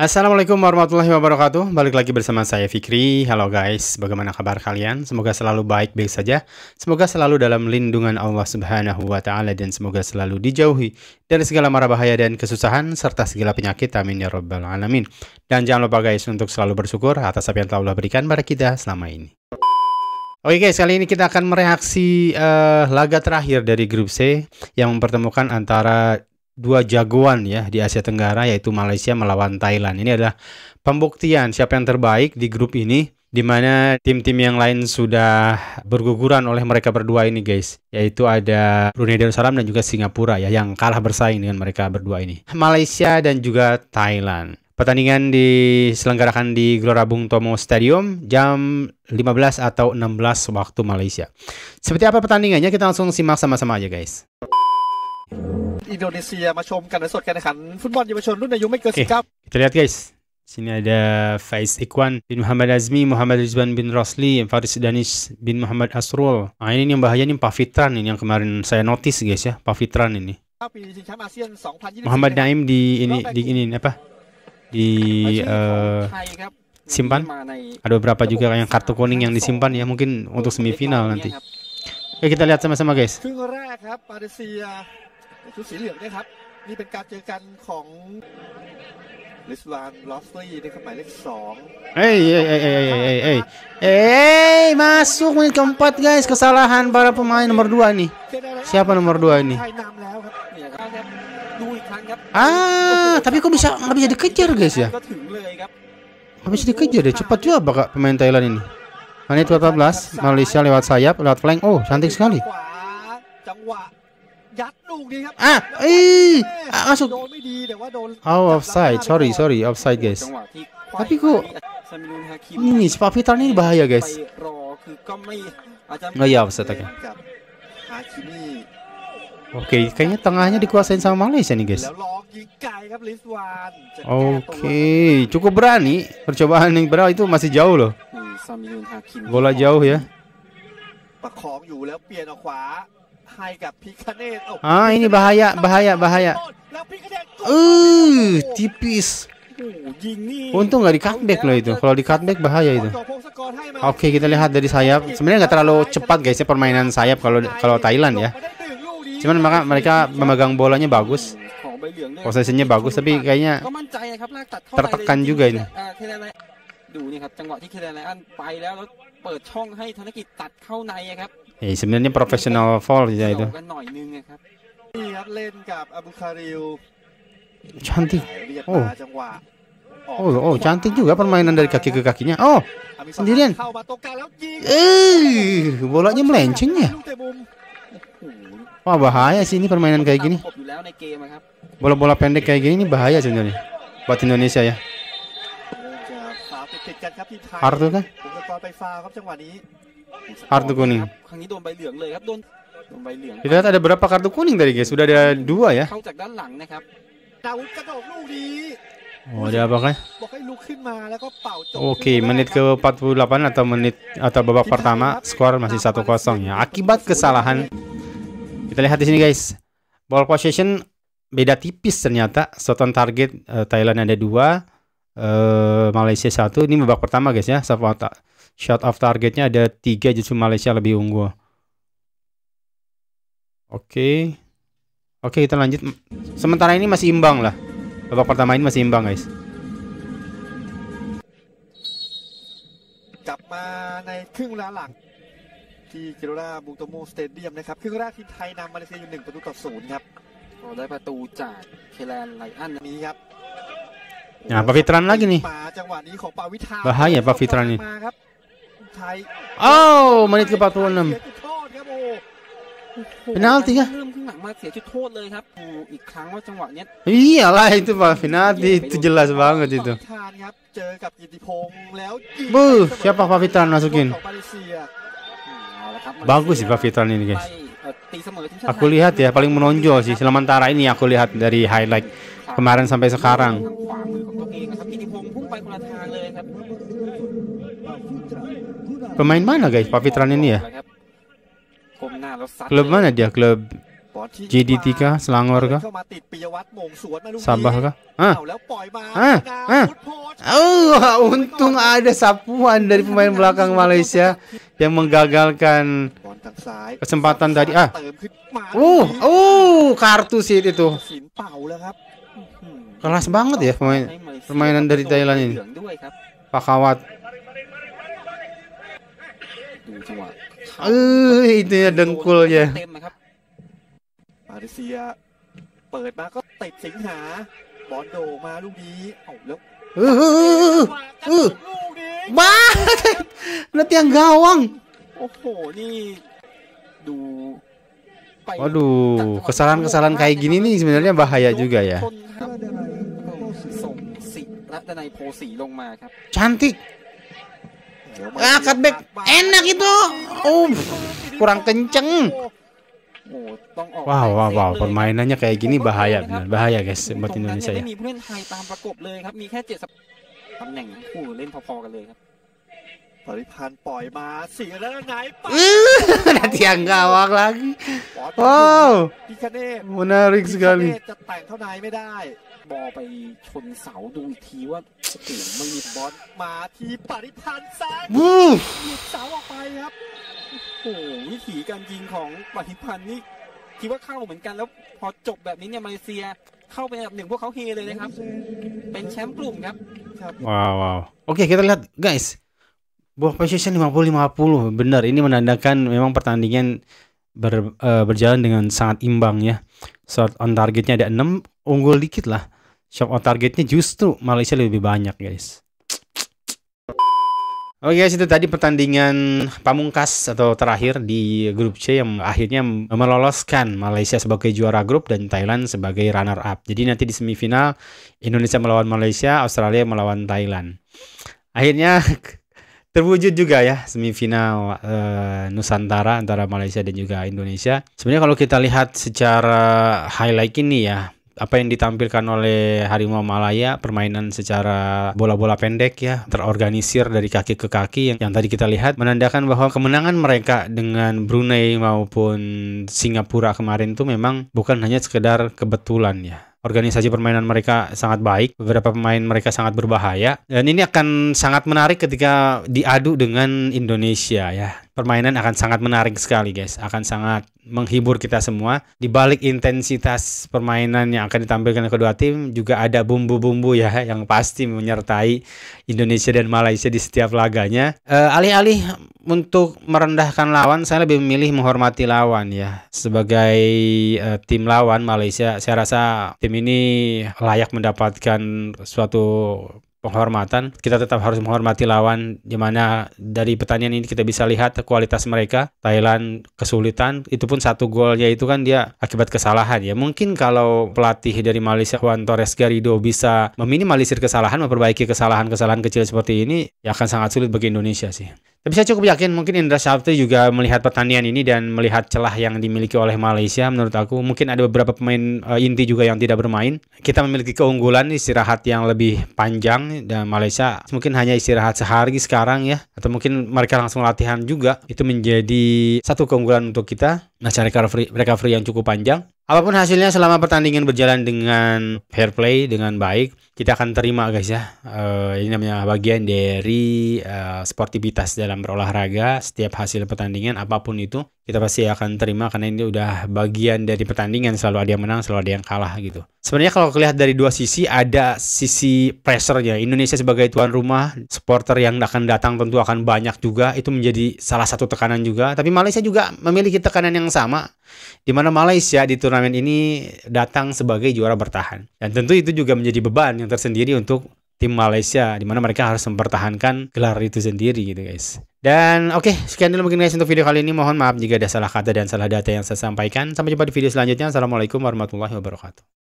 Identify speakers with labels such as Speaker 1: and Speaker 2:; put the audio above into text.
Speaker 1: Assalamualaikum warahmatullahi wabarakatuh Balik lagi bersama saya Fikri Halo guys, bagaimana kabar kalian? Semoga selalu baik-baik saja Semoga selalu dalam lindungan Allah subhanahu wa ta'ala Dan semoga selalu dijauhi dari segala mara bahaya dan kesusahan Serta segala penyakit, amin ya rabbal alamin Dan jangan lupa guys untuk selalu bersyukur Atas apa yang telah Allah berikan pada kita selama ini Oke okay guys, kali ini kita akan mereaksi uh, laga terakhir dari grup C yang mempertemukan antara dua jagoan ya di Asia Tenggara yaitu Malaysia melawan Thailand. Ini adalah pembuktian siapa yang terbaik di grup ini di mana tim-tim yang lain sudah berguguran oleh mereka berdua ini guys yaitu ada Brunei Darussalam dan juga Singapura ya yang kalah bersaing dengan mereka berdua ini Malaysia dan juga Thailand Pertandingan diselenggarakan di Gelora Bung Tomo Stadium jam 15 atau 16 waktu Malaysia. Seperti apa pertandingannya kita langsung simak sama-sama aja guys.
Speaker 2: Indonesia, อินโดนีเซียมาชมการแข่งสดการแข่งขันฟุตบอลเยาวชนรุ่นอายุไม่เกิน19
Speaker 1: kita lihat guys sini ada Faiz Ikwan bin Muhammad Azmi, Muhammad Rizwan bin Rosli, Faris Danis bin Muhammad Asrul. Nah ini yang bahaya ini Pak Fitran ini yang kemarin saya notice guys ya, Pak Fitran ini. Muhammad Naim di ini di ini apa? Di uh, simpan. Ada beberapa juga yang kartu kuning yang disimpan ya mungkin untuk semifinal nanti. Ya, Oke kita lihat sama-sama guys.
Speaker 2: ชุดสีเหลืองนะครับ guys
Speaker 1: kesalahan para pemain nomor dua siapa nomor dua ini iya, ah tapi kok bisa nggak bisa dikejar guys ya
Speaker 2: nggak
Speaker 1: bisa dikejar deh ya? cepat juga bakal pemain Thailand ini menit 14 Malaysia lewat sayap lewat flank oh cantik sekali
Speaker 2: ยัดลูกนี้ครับอ่ะเอ้ยอ่ะสุดโดนไม่ดีแต่ว่าโด
Speaker 1: น sorry sorry ออฟไซด์ guys tapi guys oh oke kayaknya tengahnya dikuasain sama Malaysia nih guys. Oke, cukup berani. Percobaan yang berat itu masih jauh loh.
Speaker 2: Hmm, Bola
Speaker 1: jauh ya. Ah ini bahaya bahaya bahaya Uh, tipis Untung nggak di cutback loh itu. Kalau di cutback bahaya itu. Oke okay, kita lihat dari sayap. Sebenarnya nggak terlalu cepat guys ya permainan sayap kalau kalau Thailand ya. Cuman maka mereka memegang bolanya bagus. Posisinya bagus tapi kayaknya tertekan juga ini.
Speaker 2: ดูนี่ครับจังหวะที่เคเดนไลอันไปแล้วแล้วเปิดช่องให้ธนกิจตัดเข้าในครับ
Speaker 1: Eh, sebenarnya profesional fall ya itu.
Speaker 2: Cantik. Oh.
Speaker 1: Oh, oh, cantik juga permainan dari kaki ke kakinya. Oh, sendirian. Eh, bolanya melenceng ya. Wah, bahaya sih ini permainan kayak gini. Bola-bola pendek kayak gini bahaya sebenarnya buat Indonesia ya.
Speaker 2: tuh kan? Kartu kuning. Kita lihat ada
Speaker 1: berapa kartu kuning tadi guys? Sudah ada dua ya. Oh, ada apa kan? Oke, menit ke 48 atau menit atau babak pertama skor masih 1-0 ya. Akibat kesalahan kita lihat di sini guys. Ball possession beda tipis ternyata. Shot on target uh, Thailand ada dua Eh, Malaysia 1 ini babak pertama guys ya shot of targetnya ada 3 justru Malaysia lebih unggul oke okay. oke okay, kita lanjut sementara ini masih imbang lah babak pertama ini masih imbang guys
Speaker 2: กลับมาในครึ่งเวลาหลัง
Speaker 1: Nah, Pak Fitran lagi nih.
Speaker 2: Bahaya Pak Fitran ini.
Speaker 1: Oh, menit ke 46 penalti kah? Iya lah itu Pak penalti itu jelas banget itu. Buh, siapa Pak Fitran masukin? Bagus sih Pak Fitran ini guys.
Speaker 2: Aku lihat ya
Speaker 1: paling menonjol sih sementara ini aku lihat dari highlight kemarin sampai sekarang.
Speaker 2: Pemain mana guys Pak Fitran ini ya? Klub mana dia? Klub GDT kah? Selangor kah? Sabah kah? Ah.
Speaker 1: Ah. Ah. Oh, untung ada sapuan dari pemain belakang Malaysia yang menggagalkan kesempatan tadi. Ah. Uh, uh, kartu sih itu keras banget ya pemain permainan dari Thailand ini pakawat
Speaker 2: Pak eh, itu ya dengkul ya. dengkulnya มาเลเซียเปิดมาก็ติดสิงหาบอลโดมาลูกนี้เอาแล้ว
Speaker 1: เออเออเออบ้าแล้วเตียงกาวง
Speaker 2: โอ้โหนี่ดู
Speaker 1: Waduh, kesalahan-kesalahan kayak gini nih sebenarnya bahaya juga ya.
Speaker 2: ดนายโพสีลงมาครับ cantik ah back enak itu kurang kenceng Wow,
Speaker 1: wow, wow, permainannya kayak gini bahaya benar, bahaya guys buat Indonesia ya.
Speaker 2: nanti yang gawang lagi wow
Speaker 1: menarik sekali
Speaker 2: บอลไปชนเสาดูอีกทีว่าสก้โไม่มีบอลมาทีปริพันธ์แซงวูหยิบเสาออกไปครับโอ้โหวิถีการยิงของปริพันธ์นี่คิดว่าเข้าเหมือนกันแล้วพอจบแบบนี้เนี่ยมาเลเซียเข้าไปอันดับหนึ่งพวกเขาเฮเลยนะครับเป็นแชมป์กลุ่มครับ
Speaker 1: ว้าว o w เ k เ okay, kita guys buah position 50-50 benar ini menandakan memang pertandingan ber, uh, berjalan dengan sangat imbang ya shot on targetnya ada 6 unggul dikit lah shop on targetnya justru Malaysia lebih banyak guys Oke okay guys itu tadi pertandingan pamungkas atau terakhir di grup C yang akhirnya meloloskan Malaysia sebagai juara grup dan Thailand sebagai runner up. Jadi nanti di semifinal Indonesia melawan Malaysia, Australia melawan Thailand. Akhirnya terwujud juga ya semifinal uh, Nusantara antara Malaysia dan juga Indonesia. Sebenarnya kalau kita lihat secara highlight ini ya apa yang ditampilkan oleh Harimau Malaya permainan secara bola-bola pendek ya terorganisir dari kaki ke kaki yang, yang tadi kita lihat menandakan bahwa kemenangan mereka dengan Brunei maupun Singapura kemarin itu memang bukan hanya sekedar kebetulan ya organisasi permainan mereka sangat baik, beberapa pemain mereka sangat berbahaya dan ini akan sangat menarik ketika diadu dengan Indonesia ya. Permainan akan sangat menarik sekali guys, akan sangat menghibur kita semua. Di balik intensitas permainan yang akan ditampilkan kedua tim juga ada bumbu-bumbu ya yang pasti menyertai Indonesia dan Malaysia di setiap laganya. Eh, alih-alih uh, alih -alih untuk merendahkan lawan saya lebih memilih menghormati lawan ya sebagai uh, tim lawan Malaysia saya rasa tim ini layak mendapatkan suatu penghormatan kita tetap harus menghormati lawan di mana dari pertanyaan ini kita bisa lihat kualitas mereka Thailand kesulitan itu pun satu golnya itu kan dia akibat kesalahan ya mungkin kalau pelatih dari Malaysia Juan Torres Garrido bisa meminimalisir kesalahan memperbaiki kesalahan-kesalahan kecil seperti ini ya akan sangat sulit bagi Indonesia sih tapi saya cukup yakin mungkin Indra Syafri juga melihat pertanian ini dan melihat celah yang dimiliki oleh Malaysia menurut aku. Mungkin ada beberapa pemain uh, inti juga yang tidak bermain. Kita memiliki keunggulan istirahat yang lebih panjang dan Malaysia mungkin hanya istirahat sehari sekarang ya atau mungkin mereka langsung latihan juga. Itu menjadi satu keunggulan untuk kita masa nah, recovery, recovery yang cukup panjang. Apapun hasilnya selama pertandingan berjalan dengan fair play, dengan baik, kita akan terima guys ya. Uh, ini namanya bagian dari uh, sportivitas dalam berolahraga. Setiap hasil pertandingan apapun itu kita pasti akan terima karena ini udah bagian dari pertandingan selalu ada yang menang selalu ada yang kalah gitu sebenarnya kalau kelihatan dari dua sisi ada sisi pressure-nya Indonesia sebagai tuan rumah supporter yang akan datang tentu akan banyak juga itu menjadi salah satu tekanan juga tapi Malaysia juga memiliki tekanan yang sama di mana Malaysia di turnamen ini datang sebagai juara bertahan dan tentu itu juga menjadi beban yang tersendiri untuk tim Malaysia di mana mereka harus mempertahankan gelar itu sendiri gitu guys. Dan oke, okay, sekian dulu mungkin guys untuk video kali ini. Mohon maaf jika ada salah kata dan salah data yang saya sampaikan. Sampai jumpa di video selanjutnya. Assalamualaikum warahmatullahi wabarakatuh.